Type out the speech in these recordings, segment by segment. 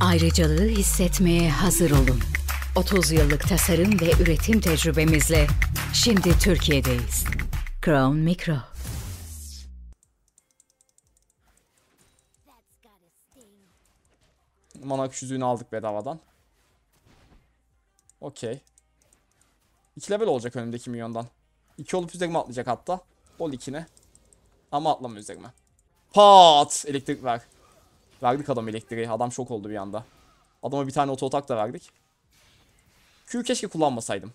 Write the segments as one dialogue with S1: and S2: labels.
S1: Ayrıcalığı hissetmeye hazır olun. 30 yıllık tasarım ve üretim tecrübemizle şimdi Türkiye'deyiz. Crown Micro Manak yüzüğünü aldık bedavadan. Okey. 2 level olacak önümdeki milyondan. 2 olup üzerime atlayacak hatta. Ol 2'ne. Ama atlama üzerime. Pat! Elektrik ver. Verdik adam elektriği. Adam şok oldu bir anda. Adama bir tane oto da verdik. Q'yu keşke kullanmasaydım.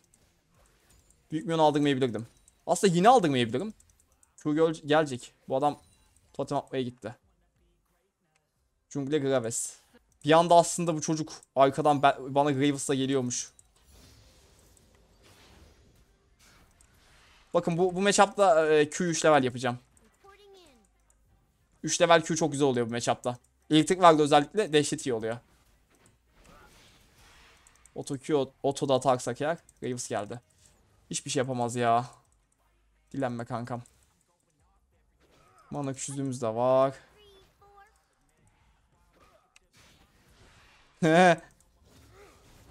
S1: Büyük milyon aldırmayabilirdim. Aslında yine aldırmayabilirim. Q gelecek. Bu adam totem atmaya gitti. Jungle Graves. Bir anda aslında bu çocuk arkadan bana Graves'la geliyormuş. Bakın bu, bu matchup'ta e, Q 3 level yapacağım. 3 level Q çok güzel oluyor bu matchup'ta. Elektrik vardı özellikle dehşet iyi oluyor. Otokyo otoda ataksak eğer Graves geldi. Hiçbir şey yapamaz ya. Dilenme kankam. Mana küçüldüğümüz de var.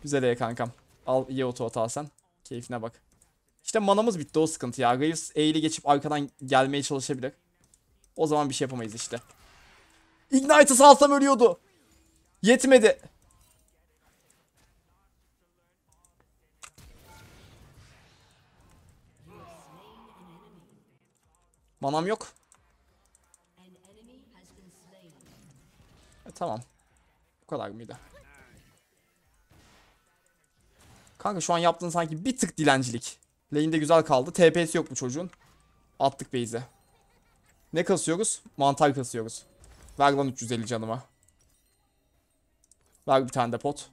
S1: Güzel ya e kankam. Al iyi oto hata Keyfine bak. İşte manamız bitti o sıkıntı ya. Graves eğili geçip arkadan gelmeye çalışabilir. O zaman bir şey yapamayız işte. Ignite'ı salsam ölüyordu. Yetmedi. Manam yok. E, tamam. Bu kadar mıydı? Kanka şu an yaptığın sanki bir tık dilencilik. de güzel kaldı. TPS yok bu çocuğun. Attık base'e. Ne kasıyoruz? Mantar kasıyoruz. Ver lan 350 canıma. Ver bir tane de pot.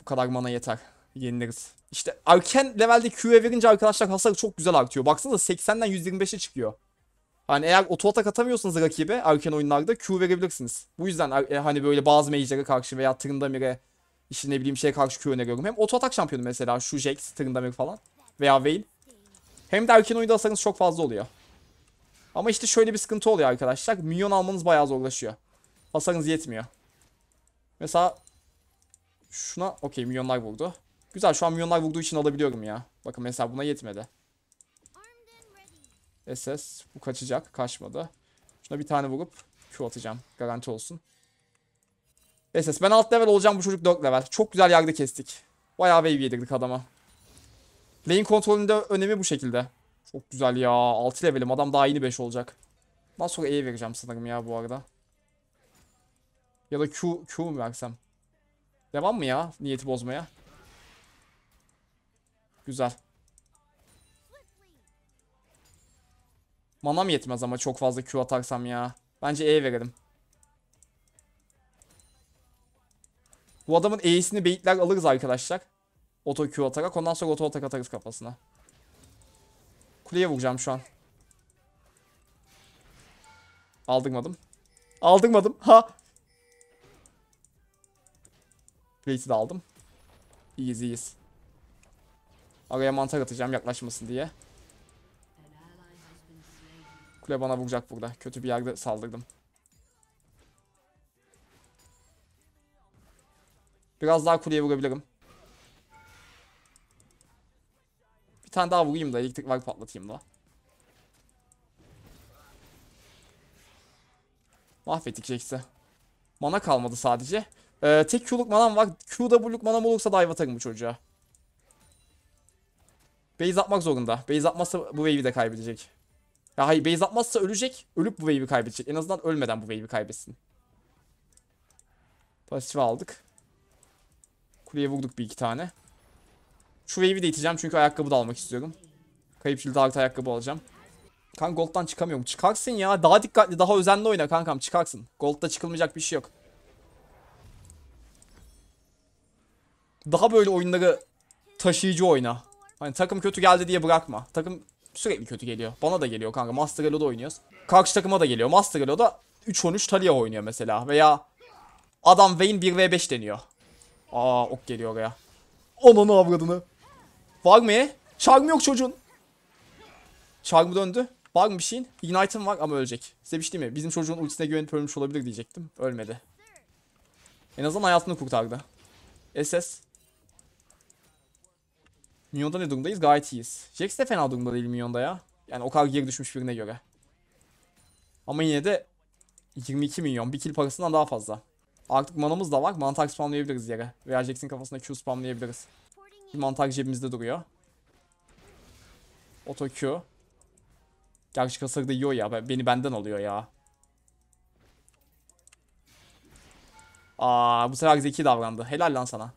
S1: Bu kadar mana yeter. Yeniliriz. İşte erken levelde Q'ye verince arkadaşlar hasar çok güzel artıyor. Baksanıza 80'den 125'e çıkıyor. Hani eğer oto atak atamıyorsanız rakibe erken oyunlarda Q verebilirsiniz. Bu yüzden er, e, hani böyle bazı mage'lere karşı veya Trındamir'e işte ne bileyim şeye karşı Q öneriyorum. Hem oto atak şampiyonu mesela şu Jax, Trındamir falan veya Vayne. Hem de erken oyunda hasarınız çok fazla oluyor. Ama işte şöyle bir sıkıntı oluyor arkadaşlar. Minyon almanız bayağı zorlaşıyor. Hasarınız yetmiyor. Mesela şuna okey milyonlar vurdu. Güzel şu an milyonlar vurduğu için alabiliyorum ya. Bakın mesela buna yetmedi. SS bu kaçacak. Kaçmadı. Şuna bir tane vurup Q atacağım. Garanti olsun. SS ben alt level olacağım bu çocuk 4 level. Çok güzel yargı kestik. Bayağı wave yedirdik adama. Lane kontrolünde önemi bu şekilde. Çok güzel ya. 6 levelim. Adam daha yeni 5 olacak. Daha sonra E vereceğim sanırım ya bu arada. Ya da Q, Q mu versem? Devam mı ya? Niyeti bozmaya. Güzel. Manam yetmez ama çok fazla Q atarsam ya. Bence E verelim. Bu adamın E'sini beyitler alırız arkadaşlar. Oto Q atarak. Ondan sonra oto atak atarız kafasına. Takliye vuracağım şu an. Aldırmadım. Aldırmadım. Ha. Blade'i de aldım. İyiyiz iyiyiz. Araya mantar atacağım yaklaşmasın diye. Kule bana vuracak burada. Kötü bir yerde saldırdım. Biraz daha kuleye vurabilirim. tane daha vurayım da elektrik var patlatayım da. Mahvettik Jax'i. Mana kalmadı sadece. Ee, tek Q'luk manam var. Q'luk manam olursa dive atarım bu çocuğa. Base atmak zorunda. Base atmazsa bu wave'i de kaybedecek. Ya hayır base atmazsa ölecek. Ölüp bu wave'i kaybedecek. En azından ölmeden bu wave'i kaybetsin. Pasif aldık. Kuleye vurduk bir iki tane. Şu wave'i de iteceğim çünkü ayakkabı da almak istiyorum. Kayıp şildi artı ayakkabı alacağım. Kanka gold'dan çıkamıyorum. Çıkarsın ya. Daha dikkatli, daha özenli oyna kankam. Çıkarsın. Gold'da çıkılmayacak bir şey yok. Daha böyle oyunları taşıyıcı oyna. Hani takım kötü geldi diye bırakma. Takım sürekli kötü geliyor. Bana da geliyor kanka. Master Elo'da oynuyoruz. Karşı takıma da geliyor. Master Elo'da 3-13 Talia oynuyor mesela. Veya adam Vayne 1v5 deniyor. Aa ok geliyor oraya. Ananı avradını. Var mı E? Charm yok çocuğun. Charm döndü. Var mı bir şeyin? Ignite'ın var ama ölecek. Size bir şey mi? Bizim çocuğun ultisine güvenip ölmüş olabilir diyecektim. Ölmedi. En azından hayatını kurtardı. SS. Minyon'da ne durumdayız? Gayet iyiyiz. Jax de fena durumda değil Minyon'da ya. Yani o kadar geri düşmüş birine göre. Ama yine de 22 milyon. Bir kill parasından daha fazla. Artık manamız da var. Mantar spamlayabiliriz yere. Veya Jax'in kafasına Q spamlayabiliriz. Mantak cebimizde duruyor. Oto Q. Gerçek hasarı da yiyor ya. Beni benden alıyor ya. Aa bu sefer zeki davrandı. Helal lan sana.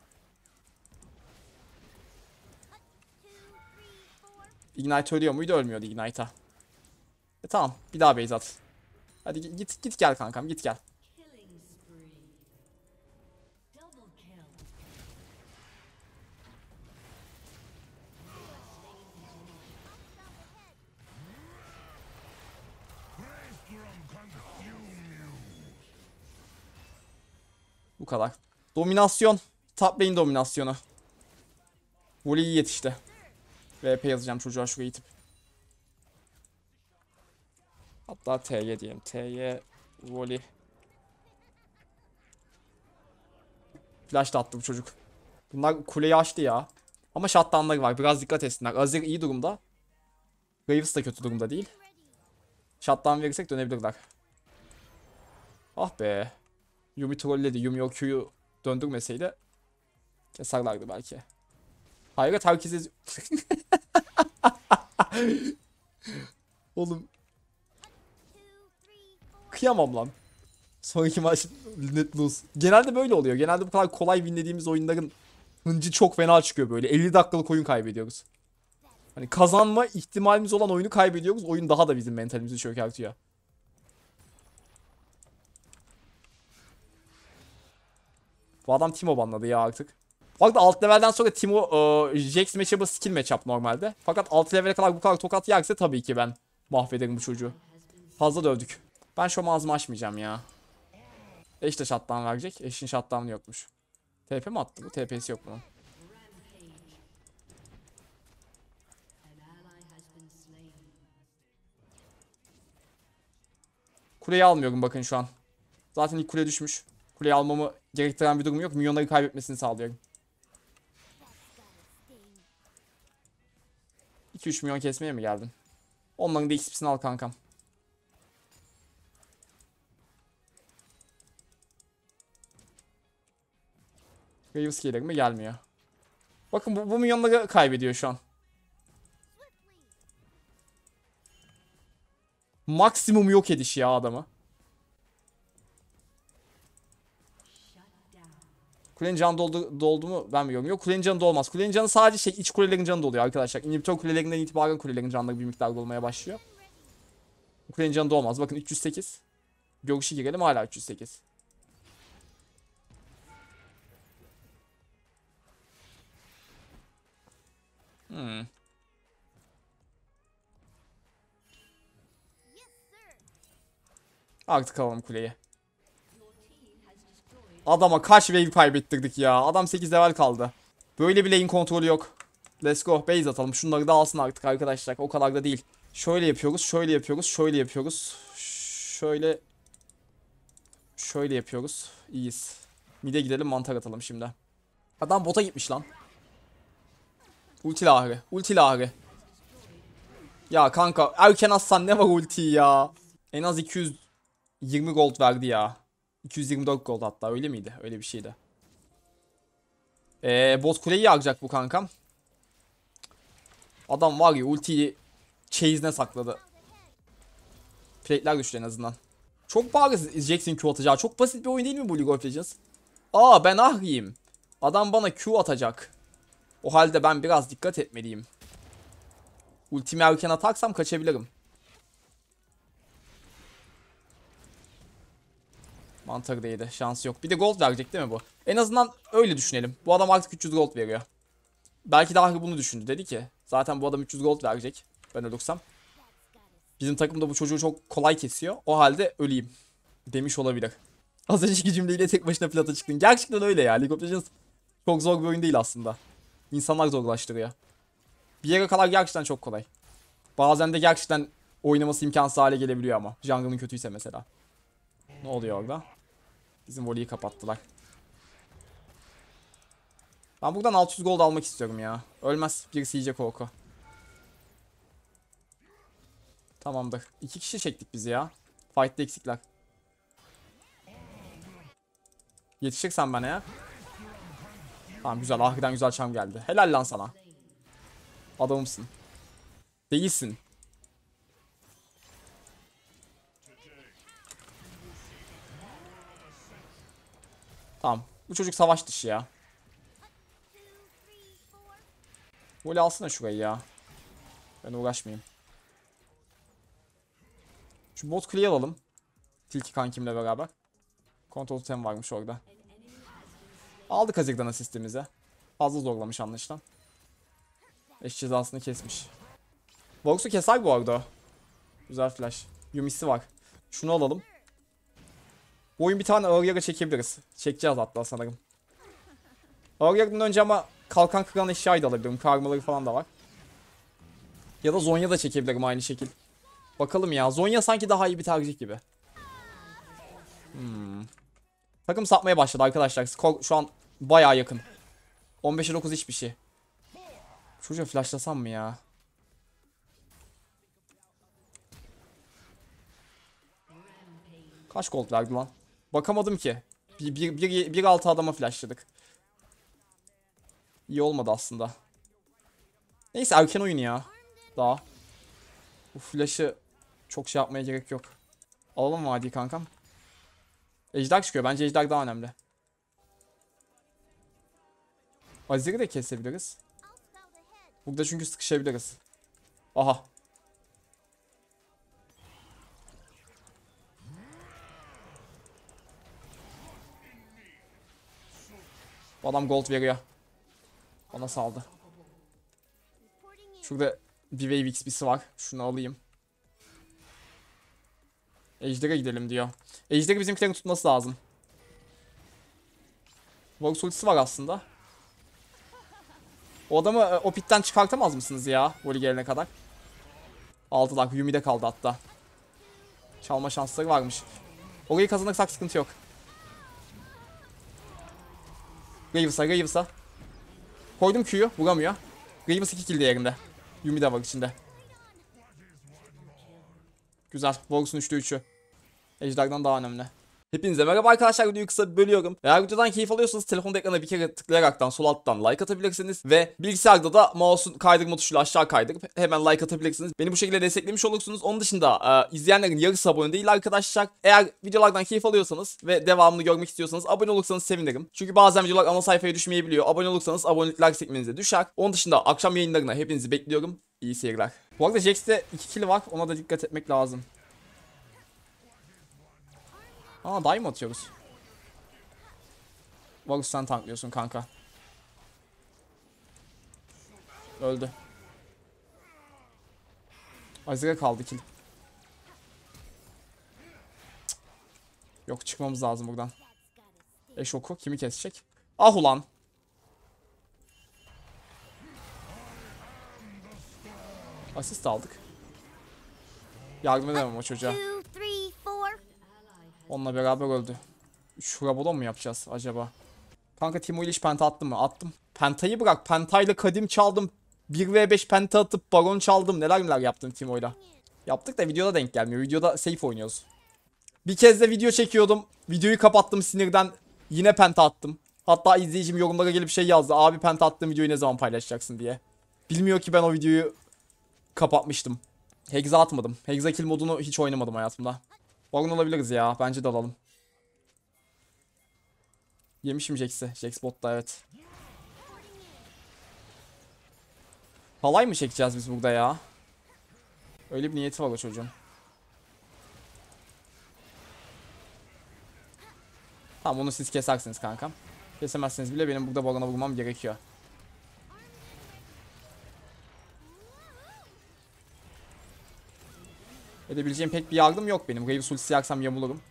S1: Ignite ölüyor muydu? Ölmüyordu Ignite'a. E tamam. Bir daha base at. Hadi git git gel kankam. Git gel. Bu kadar. Dominasyon. Top lane dominasyonu. Voli iyi yetişti. VP yazacağım çocuğa şuraya itip. Hatta TY diyelim. TY Voli. Flash da attı bu çocuk. Bunlar kuleyi açtı ya. Ama shutdown'ları var. Biraz dikkat etsinler. Azir iyi durumda. Graves da kötü durumda değil. Shutdown verirsek dönebilirler. Ah be. Yumi trolledi. Yumi o Q'yu döndürmeseydi keserlerdi belki. Hayret herkese... Oğlum. Kıyamam lan. Sonraki maç net lose. Genelde böyle oluyor. Genelde bu kadar kolay winlediğimiz oyunların hıncı çok fena çıkıyor böyle. 50 dakikalık oyun kaybediyoruz. Hani kazanma ihtimalimiz olan oyunu kaybediyoruz. Oyun daha da bizim mentalimizi çökertiyor. Bu adam Timo banladı ya artık. Fakat alt levelden sonra Timo e, Jax matchup'ı skill matchup normalde. Fakat alt levele kadar bu kadar tokat yerse tabii ki ben mahvederim bu çocuğu. Fazla dövdük. Ben şu ağzımı açmayacağım ya. Eş de shutdown verecek. Eşin shutdown'ı yokmuş. TP mi attı bu? TP'si yok bunun. Kuleyi almıyorum bakın şu an. Zaten ilk kule düşmüş. Kuleyi almamı gerektiren bir durum yok. Milyonları kaybetmesini sağlıyorum. 2-3 milyon kesmeye mi geldin? Onların da XP'sini al kankam. Graves gelir mi? Gelmiyor. Bakın bu, bu milyonları kaybediyor şu an. Maksimum yok ediş ya adamı. Kulenin canı doldu, doldu mu ben biliyorum. Yok kulenin canı dolmaz. Kulenin canı sadece şey iç kulelerin canı doluyor arkadaşlar. İnhibitör kulelerinden itibaren kulelerin canları bir miktar dolmaya başlıyor. Kulenin canı dolmaz. Bakın 308. Görüşü girelim hala 308. Hmm. Artık alalım kuleyi. Adama kaç wave kaybettirdik ya. Adam 8 level kaldı. Böyle bir lane kontrolü yok. Let's go base atalım. Şunları da alsın artık arkadaşlar. O kadar da değil. Şöyle yapıyoruz. Şöyle yapıyoruz. Şöyle yapıyoruz. Şöyle. Şöyle yapıyoruz. İyiyiz. Mide gidelim mantar atalım şimdi. Adam bota gitmiş lan. Ulti lahri. Ulti lahri. Ya kanka erken atsan ne var ulti ya. En az 220 gold verdi ya. 224 gold hatta öyle miydi? Öyle bir şeydi. Ee, bot kuleyi yakacak bu kankam. Adam var ya ultiyi chase'ine sakladı. Plate'ler düştü en azından. Çok bariz Jackson Q atacağı. Çok basit bir oyun değil mi bu League of Legends? Aa ben Ahri'yim. Adam bana Q atacak. O halde ben biraz dikkat etmeliyim. Ultimi erken atarsam kaçabilirim. Mantarı da Şansı yok. Bir de gold verecek değil mi bu? En azından öyle düşünelim. Bu adam artık 300 gold veriyor. Belki daha bunu düşündü. Dedi ki zaten bu adam 300 gold verecek. Ben ölürsem. Bizim takımda bu çocuğu çok kolay kesiyor. O halde öleyim. Demiş olabilir. Az önceki cümleyle tek başına plata çıktın. Gerçekten öyle ya. League of Legends çok zor bir oyun değil aslında. İnsanlar zorlaştırıyor. Bir yere kadar gerçekten çok kolay. Bazen de gerçekten oynaması imkansız hale gelebiliyor ama. Jungle'ın kötüyse mesela. Ne oluyor orada? Bizim voleyi kapattılar. Ben buradan 600 gold almak istiyorum ya. Ölmez. Birisi yiyecek Hawk'u. Tamamdır. İki kişi çektik bizi ya. Fight'te eksikler. Yetişirsen bana ya. Tamam güzel. Ahri'den güzel çam geldi. Helal lan sana. Adamımsın. Değilsin. Tamam. Bu çocuk savaş dışı ya. Böyle alsana şurayı ya. Ben uğraşmayayım. Şu bot kuleyi alalım. Tilki kankimle beraber. Kontrol tem varmış orada. Aldık Hazirdan asistimize. Fazla zorlamış anlaşılan. Eş cezasını kesmiş. Vox'u keser bu arada. Güzel flash. Yumisi var. Şunu alalım. Bu oyun bir tane ağır yarı çekebiliriz. Çekeceğiz hatta sanırım. Ağır yarıdan önce ama kalkan kıran eşyayı da alabilirim. Karmaları falan da var. Ya da Zonya da çekebilirim aynı şekil. Bakalım ya. Zonya sanki daha iyi bir tercih gibi. Hmm. Takım satmaya başladı arkadaşlar. Skor şu an baya yakın. 15'e 9 hiçbir şey. Çocuğa flashlasam mı ya? Kaç gold verdi lan? Bakamadım ki. Bir bir bir bir altı adama flashladık. İyi olmadı aslında. Neyse erken oyun ya. Daha. Bu flash'ı çok şey yapmaya gerek yok. Alalım hadi kankam. Ejder çıkıyor. Bence ejder daha önemli. Azir'i de kesebiliriz. Burada çünkü sıkışabiliriz. Aha. adam gold veriyor. Bana saldı. Şurada bir wave xp'si var. Şunu alayım. Ejder'e gidelim diyor. Ejder'i bizimkilerin tutması lazım. Vox ultisi var aslında. O adamı e, o pitten çıkartamaz mısınız ya? Voli gelene kadar. Aldılar. Yumi'de kaldı hatta. Çalma şansları varmış. Orayı kazanırsak sıkıntı yok. Graves'a Graves'a. Koydum Q'yu vuramıyor. Graves 2 kill değerinde. Yumi de var içinde. Güzel. Borus'un 3'te 3'ü. Ejder'dan daha önemli. Hepinize merhaba arkadaşlar videoyu kısa bir bölüyorum. Eğer videodan keyif alıyorsanız telefon ekrana bir kere tıklayaraktan sol alttan like atabilirsiniz. Ve bilgisayarda da mouse'un kaydırma tuşuyla aşağı kaydırıp hemen like atabilirsiniz. Beni bu şekilde desteklemiş olursunuz. Onun dışında e, izleyenlerin yarısı abone değil arkadaşlar. Eğer videolardan keyif alıyorsanız ve devamını görmek istiyorsanız abone olursanız sevinirim. Çünkü bazen videolar ana sayfaya düşmeyebiliyor. Abone olursanız abonelikler sekmenize düşer. Onun dışında akşam yayınlarına hepinizi bekliyorum. İyi seyirler. Bu arada Jax'te 2 kill var. Ona da dikkat etmek lazım. Aa dayı mı atıyoruz? Varus sen tanklıyorsun kanka. Öldü. Azir'e kaldı kill. Yok çıkmamız lazım buradan. Eşoku kimi kesecek? Ah ulan. Asist aldık. Yardım edemem o çocuğa. Onunla beraber öldü. 3 Rabadon mu yapacağız acaba? Kanka Timo ile hiç penta attım mı? Attım. Pentayı bırak. Pentayla kadim çaldım. 1v5 penta atıp baron çaldım. Neler neler yaptım Timo'yla. Yaptık da videoda denk gelmiyor. Videoda safe oynuyoruz. Bir kez de video çekiyordum. Videoyu kapattım sinirden. Yine penta attım. Hatta izleyicim yorumlara gelip şey yazdı. Abi penta attığım videoyu ne zaman paylaşacaksın diye. Bilmiyor ki ben o videoyu kapatmıştım. Hexa atmadım. Hexa kill modunu hiç oynamadım hayatımda. Vagon alabiliriz ya. Bence de alalım. Yemişim Jax'i. Jax botta evet. Halay mı çekeceğiz biz burada ya? Öyle bir niyeti var o çocuğun. Tamam onu siz kesersiniz kankam. Kesemezseniz bile benim burada balona vurmam gerekiyor. Edebileceğim pek bir yardım yok benim. Graves ultisi yaksam yamulurum.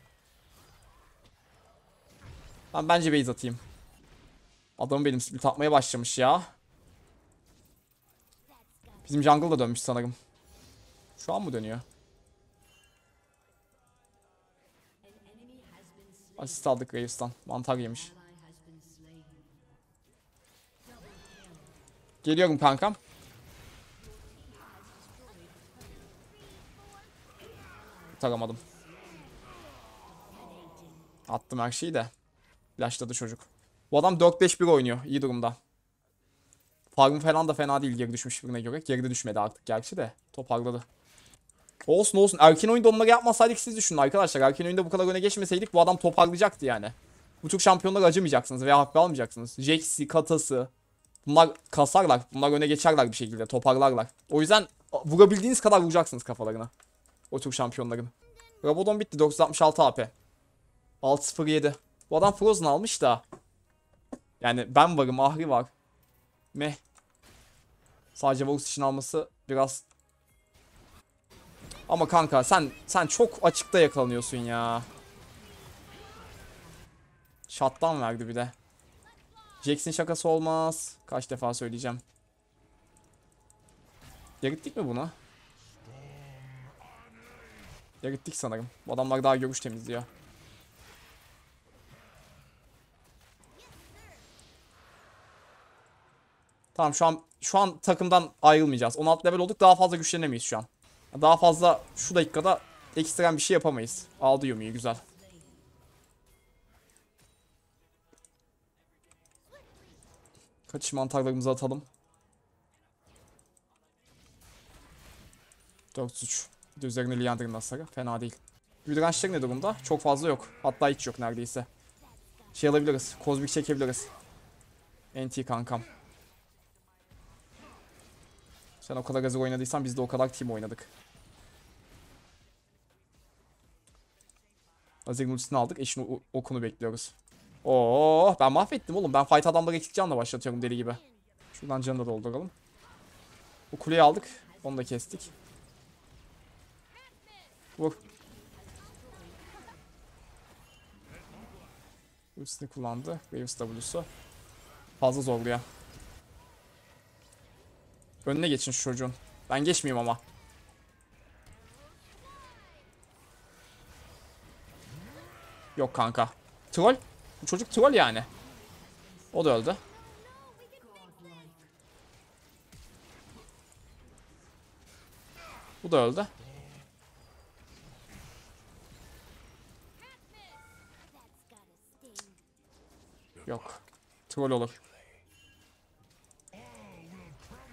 S1: Ben bence base atayım. Adam benim split atmaya başlamış ya. Bizim jungle da dönmüş sanırım. Şu an mı dönüyor? Asist aldık Graves'tan. Mantar yemiş. Geliyorum kankam. Taramadım. Attım her şeyi de. Flashladı çocuk. Bu adam 4-5-1 oynuyor. İyi durumda. Farm falan da fena değil geri düşmüş birine göre. Geride düşmedi artık gerçi de. Toparladı. Olsun olsun. Erken oyunda onları yapmasaydık siz düşünün arkadaşlar. Erken oyunda bu kadar öne geçmeseydik bu adam toparlayacaktı yani. Bu çok şampiyonlara acımayacaksınız veya hakkı almayacaksınız. Jax'i, Katası. Bunlar kasarlar. Bunlar öne geçerler bir şekilde. Toparlarlar. O yüzden vurabildiğiniz kadar vuracaksınız kafalarına. O Türk şampiyonlarını. Rabadon bitti. 966 AP. 607. Bu adam Frozen almış da. Yani ben varım. Ahri var. Meh. Sadece Varus için alması biraz... Ama kanka sen sen çok açıkta yakalanıyorsun ya. Şattan verdi bir de. Jackson şakası olmaz. Kaç defa söyleyeceğim. Yarittik mi bunu? Ya gittik sanırım. Bu adamlar daha görüş temizliyor. Tamam şu an şu an takımdan ayrılmayacağız. 16 level olduk. Daha fazla güçlenemeyiz şu an. Daha fazla şu dakikada ekstrem bir şey yapamayız. Aldı Yumi'yi güzel. Kaçış mantarlarımızı atalım. 4-3. Bir de üzerine Liandr'ın hasarı. Fena değil. Hydrançları ne durumda? Çok fazla yok. Hatta hiç yok neredeyse. Şey alabiliriz. Kozmik çekebiliriz. NT kankam. Sen o kadar hazır oynadıysan biz de o kadar team oynadık. Azir'in ultisini aldık. Eşin okunu bekliyoruz. Oo, ben mahvettim oğlum. Ben fight adamları eksik canla başlatıyorum deli gibi. Şuradan canı da dolduralım. Bu kuleyi aldık. Onu da kestik. Vur. Üstünü kullandı. Graves W'su. Fazla zorluyor. Önüne geçin şu çocuğun. Ben geçmeyeyim ama. Yok kanka. Troll. Bu çocuk troll yani. O da öldü. Bu da öldü. Yok. Troll olur.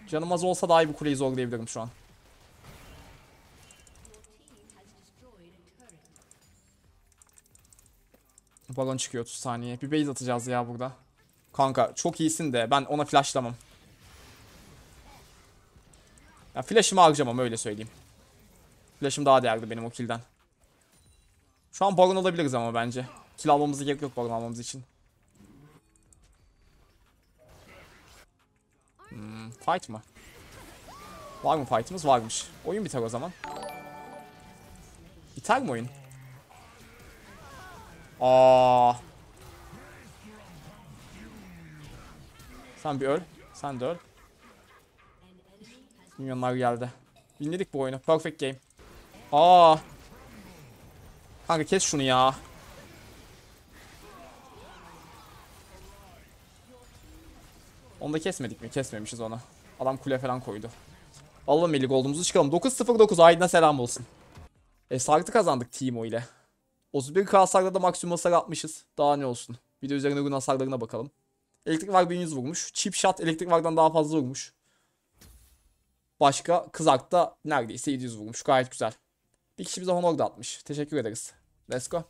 S1: Canım az olsa daha iyi bu kuleyi zorlayabilirim şu an. Balon çıkıyor 30 saniye. Bir base atacağız ya burada. Kanka çok iyisin de ben ona flashlamam. Ya flash'ımı harcamam öyle söyleyeyim. Flash'ım daha değerli benim o kill'den. Şu an balon alabiliriz ama bence. Kill almamıza gerek yok balon almamız için. Hmm, fight mı? Var mı fight'ımız? Varmış. Oyun biter o zaman. Biter mi oyun? Aa. Sen bir öl. Sen de öl. Milyonlar geldi. Dinledik bu oyunu. Perfect game. Aa. Kanka kes şunu ya. Onu da kesmedik mi? Kesmemişiz ona. Adam kule falan koydu. Alalım 50 olduğumuzu çıkalım. 9-0-9 Aydın'a selam olsun. E sarktı kazandık Timo ile. 31k hasarda da maksimum hasar atmışız. Daha ne olsun. Bir de üzerine gün hasarlarına bakalım. Elektrik var 1100 vurmuş. Chip shot elektrik vardan daha fazla vurmuş. Başka kızakta neredeyse 700 vurmuş. Gayet güzel. Bir kişi bize honor da atmış. Teşekkür ederiz. Let's go.